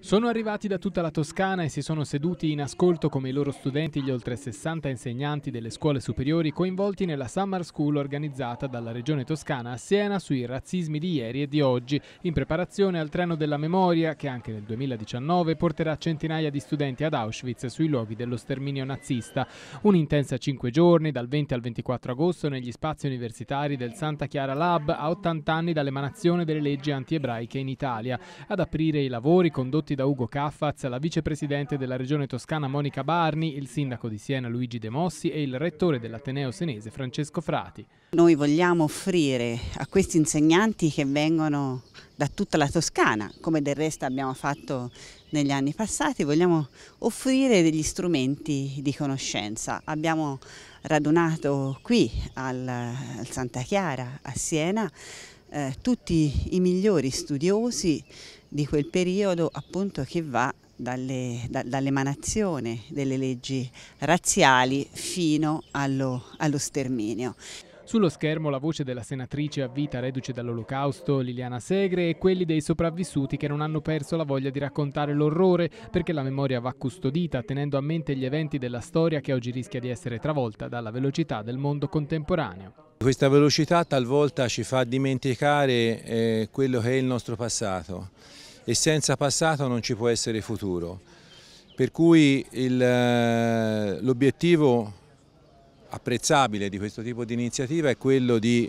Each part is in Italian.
Sono arrivati da tutta la Toscana e si sono seduti in ascolto come i loro studenti gli oltre 60 insegnanti delle scuole superiori coinvolti nella Summer School organizzata dalla Regione Toscana a Siena sui razzismi di ieri e di oggi, in preparazione al treno della memoria che anche nel 2019 porterà centinaia di studenti ad Auschwitz sui luoghi dello sterminio nazista. Un'intensa cinque giorni dal 20 al 24 agosto negli spazi universitari del Santa Chiara Lab a 80 anni dall'emanazione delle leggi anti-ebraiche in Italia. Ad aprire i lavori condotti condotti da Ugo Caffaz, la vicepresidente della regione toscana Monica Barni, il sindaco di Siena Luigi De Mossi e il rettore dell'Ateneo senese Francesco Frati. Noi vogliamo offrire a questi insegnanti che vengono da tutta la Toscana, come del resto abbiamo fatto negli anni passati, vogliamo offrire degli strumenti di conoscenza. Abbiamo radunato qui al, al Santa Chiara a Siena eh, tutti i migliori studiosi di quel periodo appunto che va dall'emanazione delle leggi razziali fino allo, allo sterminio. Sullo schermo la voce della senatrice a vita reduce dall'olocausto Liliana Segre e quelli dei sopravvissuti che non hanno perso la voglia di raccontare l'orrore perché la memoria va custodita tenendo a mente gli eventi della storia che oggi rischia di essere travolta dalla velocità del mondo contemporaneo. Questa velocità talvolta ci fa dimenticare eh, quello che è il nostro passato e senza passato non ci può essere futuro. Per cui eh, l'obiettivo apprezzabile di questo tipo di iniziativa è quello di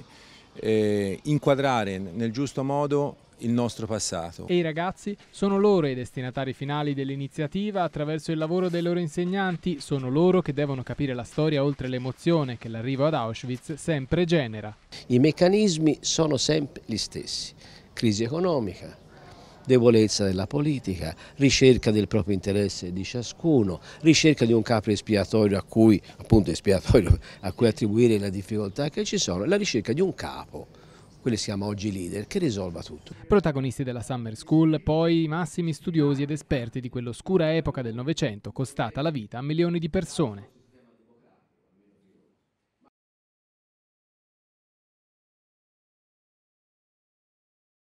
eh, inquadrare nel giusto modo il nostro passato. E i ragazzi sono loro i destinatari finali dell'iniziativa attraverso il lavoro dei loro insegnanti, sono loro che devono capire la storia oltre l'emozione che l'arrivo ad Auschwitz sempre genera. I meccanismi sono sempre gli stessi, crisi economica, debolezza della politica, ricerca del proprio interesse di ciascuno, ricerca di un capo espiatorio a cui, appunto espiatorio, a cui attribuire le difficoltà che ci sono, la ricerca di un capo quelli si chiama oggi leader, che risolva tutto. Protagonisti della Summer School, poi i massimi studiosi ed esperti di quell'oscura epoca del Novecento costata la vita a milioni di persone.